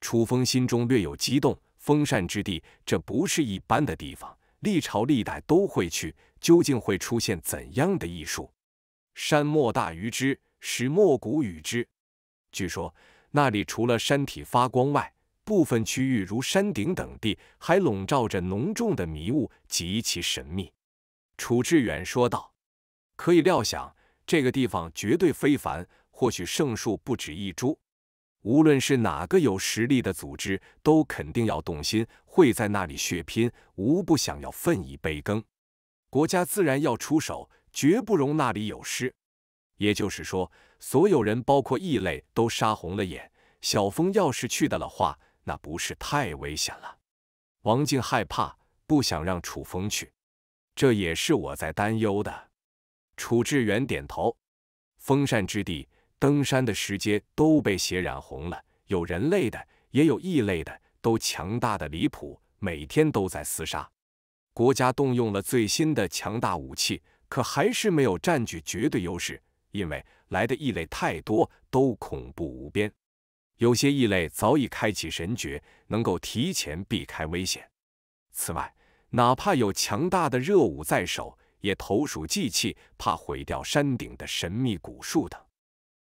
楚风心中略有激动，封禅之地，这不是一般的地方，历朝历代都会去。究竟会出现怎样的艺术？山莫大于之，石莫古与之。据说那里除了山体发光外，部分区域如山顶等地还笼罩着浓重的迷雾，极其神秘。楚志远说道：“可以料想，这个地方绝对非凡，或许圣树不止一株。”无论是哪个有实力的组织，都肯定要动心，会在那里血拼，无不想要分一杯羹。国家自然要出手，绝不容那里有失。也就是说，所有人，包括异类，都杀红了眼。小峰要是去的了话，那不是太危险了？王静害怕，不想让楚风去，这也是我在担忧的。楚志远点头，封禅之地。登山的石阶都被血染红了，有人类的，也有异类的，都强大的离谱，每天都在厮杀。国家动用了最新的强大武器，可还是没有占据绝对优势，因为来的异类太多，都恐怖无边。有些异类早已开启神诀，能够提前避开危险。此外，哪怕有强大的热武在手，也投鼠忌器，怕毁掉山顶的神秘古树等。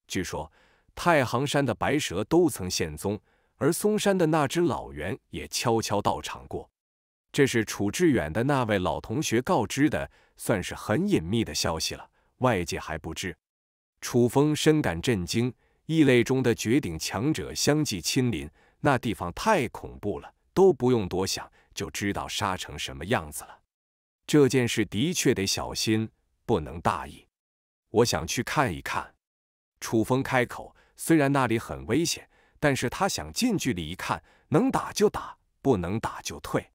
据说太行山的白蛇都曾现踪，而嵩山的那只老猿也悄悄到场过。这是楚志远的那位老同学告知的，算是很隐秘的消息了，外界还不知。楚风深感震惊，异类中的绝顶强者相继亲临，那地方太恐怖了，都不用多想就知道杀成什么样子了。这件事的确得小心，不能大意。我想去看一看。楚风开口，虽然那里很危险，但是他想近距离一看，能打就打，不能打就退。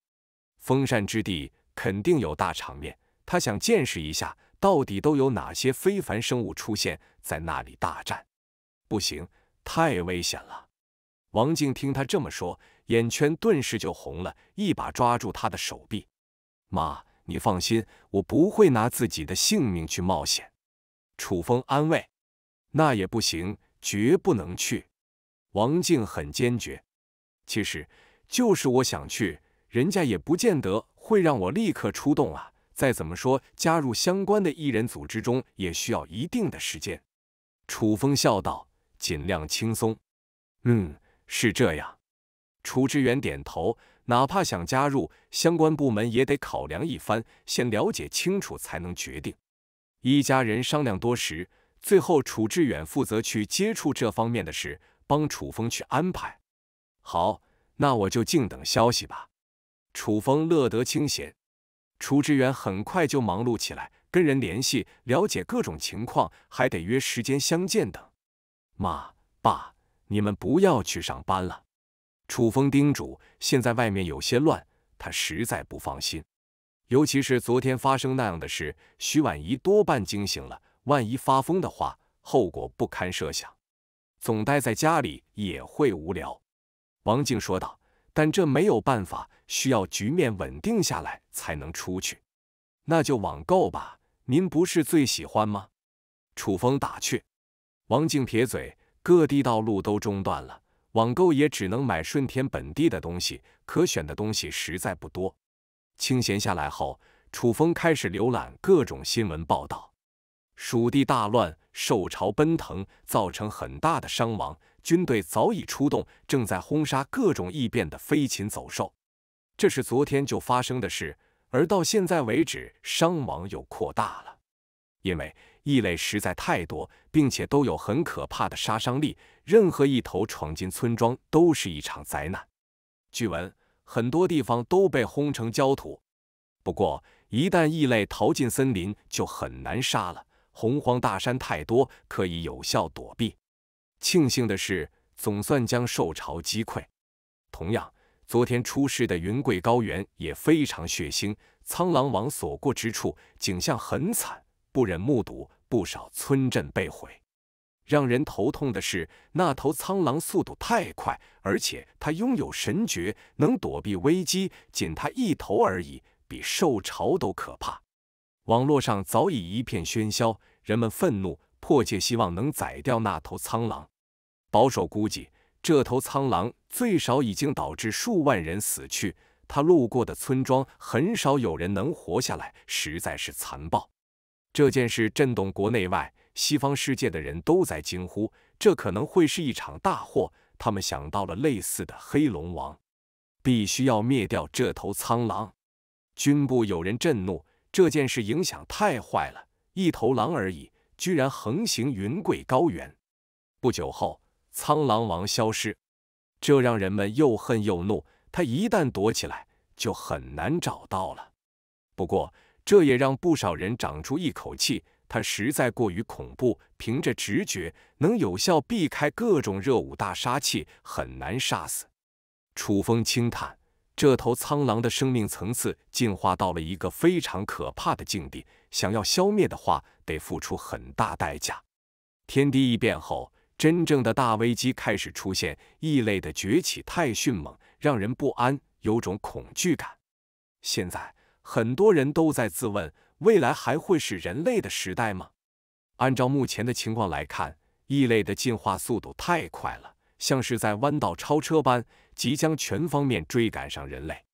封禅之地肯定有大场面，他想见识一下，到底都有哪些非凡生物出现在那里大战。不行，太危险了。王静听他这么说，眼圈顿时就红了，一把抓住他的手臂。妈，你放心，我不会拿自己的性命去冒险。楚风安慰。那也不行，绝不能去。王静很坚决。其实，就是我想去，人家也不见得会让我立刻出动啊。再怎么说，加入相关的艺人组织中，也需要一定的时间。楚风笑道：“尽量轻松。”嗯，是这样。楚之远点头。哪怕想加入相关部门，也得考量一番，先了解清楚才能决定。一家人商量多时。最后，楚志远负责去接触这方面的事，帮楚风去安排。好，那我就静等消息吧。楚风乐得清闲。楚志远很快就忙碌起来，跟人联系，了解各种情况，还得约时间相见等。妈、爸，你们不要去上班了。楚风叮嘱，现在外面有些乱，他实在不放心。尤其是昨天发生那样的事，徐婉仪多半惊醒了。万一发疯的话，后果不堪设想。总待在家里也会无聊。”王静说道，“但这没有办法，需要局面稳定下来才能出去。那就网购吧，您不是最喜欢吗？”楚风打趣。王静撇嘴：“各地道路都中断了，网购也只能买顺天本地的东西，可选的东西实在不多。”清闲下来后，楚风开始浏览各种新闻报道。蜀地大乱，兽潮奔腾，造成很大的伤亡。军队早已出动，正在轰杀各种异变的飞禽走兽。这是昨天就发生的事，而到现在为止，伤亡又扩大了。因为异类实在太多，并且都有很可怕的杀伤力，任何一头闯进村庄都是一场灾难。据闻，很多地方都被轰成焦土。不过，一旦异类逃进森林，就很难杀了。洪荒大山太多，可以有效躲避。庆幸的是，总算将兽潮击溃。同样，昨天出事的云贵高原也非常血腥，苍狼王所过之处，景象很惨，不忍目睹，不少村镇被毁。让人头痛的是，那头苍狼速度太快，而且它拥有神诀，能躲避危机。仅它一头而已，比兽潮都可怕。网络上早已一片喧嚣，人们愤怒，迫切希望能宰掉那头苍狼。保守估计，这头苍狼最少已经导致数万人死去，它路过的村庄很少有人能活下来，实在是残暴。这件事震动国内外，西方世界的人都在惊呼，这可能会是一场大祸。他们想到了类似的黑龙王，必须要灭掉这头苍狼。军部有人震怒。这件事影响太坏了，一头狼而已，居然横行云贵高原。不久后，苍狼王消失，这让人们又恨又怒。他一旦躲起来，就很难找到了。不过，这也让不少人长出一口气。他实在过于恐怖，凭着直觉能有效避开各种热武大杀器，很难杀死。楚风轻叹。这头苍狼的生命层次进化到了一个非常可怕的境地，想要消灭的话，得付出很大代价。天地异变后，真正的大危机开始出现，异类的崛起太迅猛，让人不安，有种恐惧感。现在很多人都在自问：未来还会是人类的时代吗？按照目前的情况来看，异类的进化速度太快了。像是在弯道超车般，即将全方面追赶上人类。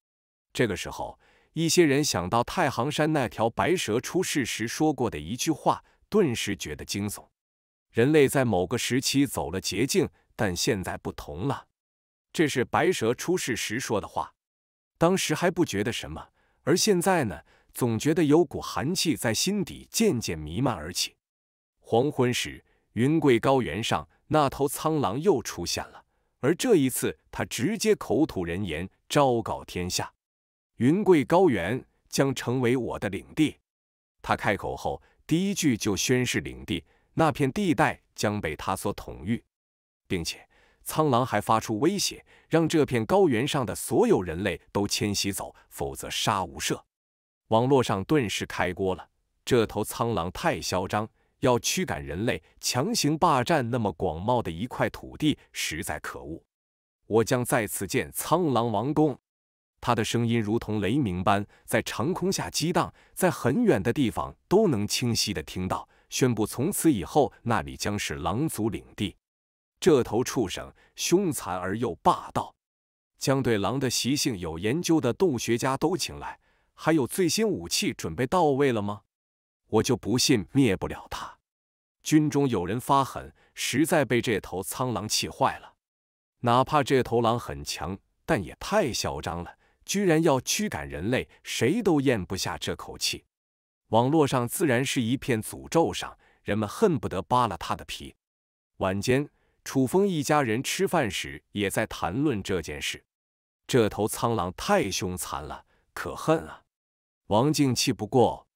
这个时候，一些人想到太行山那条白蛇出世时说过的一句话，顿时觉得惊悚。人类在某个时期走了捷径，但现在不同了。这是白蛇出世时说的话，当时还不觉得什么，而现在呢，总觉得有股寒气在心底渐渐弥漫而起。黄昏时，云贵高原上。那头苍狼又出现了，而这一次，它直接口吐人言，昭告天下：云贵高原将成为我的领地。它开口后，第一句就宣示领地，那片地带将被它所统御，并且苍狼还发出威胁，让这片高原上的所有人类都迁徙走，否则杀无赦。网络上顿时开锅了，这头苍狼太嚣张。要驱赶人类，强行霸占那么广袤的一块土地，实在可恶。我将在此建苍狼王宫。他的声音如同雷鸣般在长空下激荡，在很远的地方都能清晰的听到，宣布从此以后那里将是狼族领地。这头畜生凶残而又霸道，将对狼的习性有研究的动物学家都请来，还有最新武器准备到位了吗？我就不信灭不了他！军中有人发狠，实在被这头苍狼气坏了。哪怕这头狼很强，但也太嚣张了，居然要驱赶人类，谁都咽不下这口气。网络上自然是一片诅咒声，人们恨不得扒了他的皮。晚间，楚风一家人吃饭时也在谈论这件事。这头苍狼太凶残了，可恨啊！王静气不过。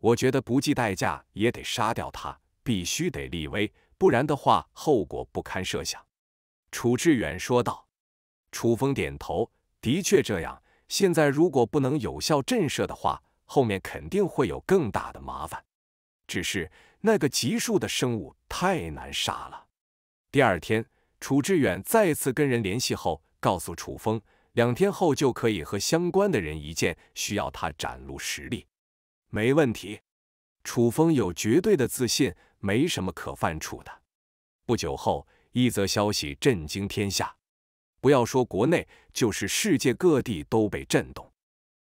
我觉得不计代价也得杀掉他，必须得立威，不然的话后果不堪设想。”楚志远说道。楚风点头，的确这样。现在如果不能有效震慑的话，后面肯定会有更大的麻烦。只是那个极数的生物太难杀了。第二天，楚志远再次跟人联系后，告诉楚风，两天后就可以和相关的人一见，需要他展露实力。没问题，楚风有绝对的自信，没什么可犯怵的。不久后，一则消息震惊天下，不要说国内，就是世界各地都被震动。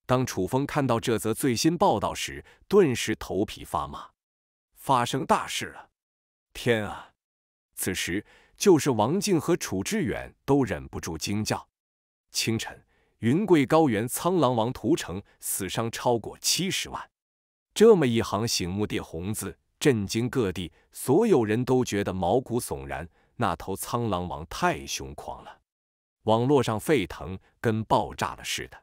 当楚风看到这则最新报道时，顿时头皮发麻，发生大事了！天啊！此时，就是王静和楚志远都忍不住惊叫。清晨，云贵高原苍狼王屠城，死伤超过七十万。这么一行醒目的红字，震惊各地，所有人都觉得毛骨悚然。那头苍狼王太凶狂了，网络上沸腾，跟爆炸了似的。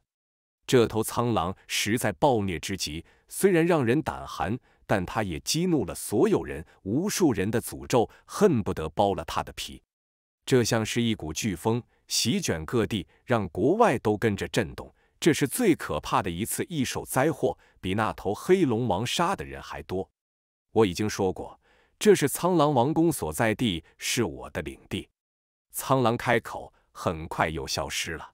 这头苍狼实在暴虐之极，虽然让人胆寒，但它也激怒了所有人，无数人的诅咒，恨不得剥了他的皮。这像是一股飓风，席卷各地，让国外都跟着震动。这是最可怕的一次一手灾祸。比那头黑龙王杀的人还多。我已经说过，这是苍狼王宫所在地，是我的领地。苍狼开口，很快又消失了。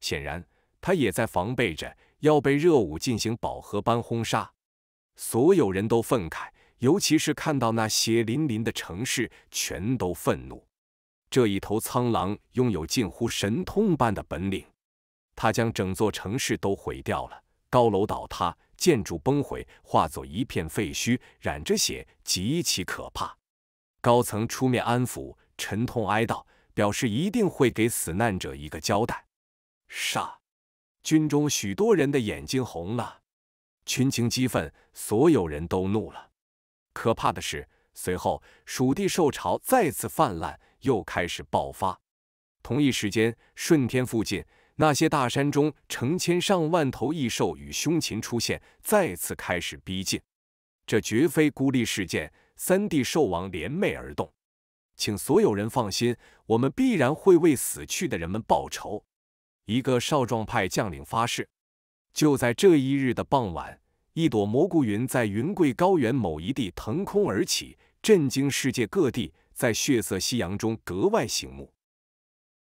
显然，他也在防备着要被热舞进行饱和般轰杀。所有人都愤慨，尤其是看到那血淋淋的城市，全都愤怒。这一头苍狼拥有近乎神通般的本领，他将整座城市都毁掉了。高楼倒塌，建筑崩毁，化作一片废墟，染着血，极其可怕。高层出面安抚，沉痛哀悼，表示一定会给死难者一个交代。杀！军中许多人的眼睛红了，群情激愤，所有人都怒了。可怕的是，随后蜀地受潮再次泛滥，又开始爆发。同一时间，顺天附近。那些大山中成千上万头异兽与凶禽出现，再次开始逼近。这绝非孤立事件，三地兽王联袂而动。请所有人放心，我们必然会为死去的人们报仇。一个少壮派将领发誓。就在这一日的傍晚，一朵蘑菇云在云贵高原某一地腾空而起，震惊世界各地，在血色夕阳中格外醒目。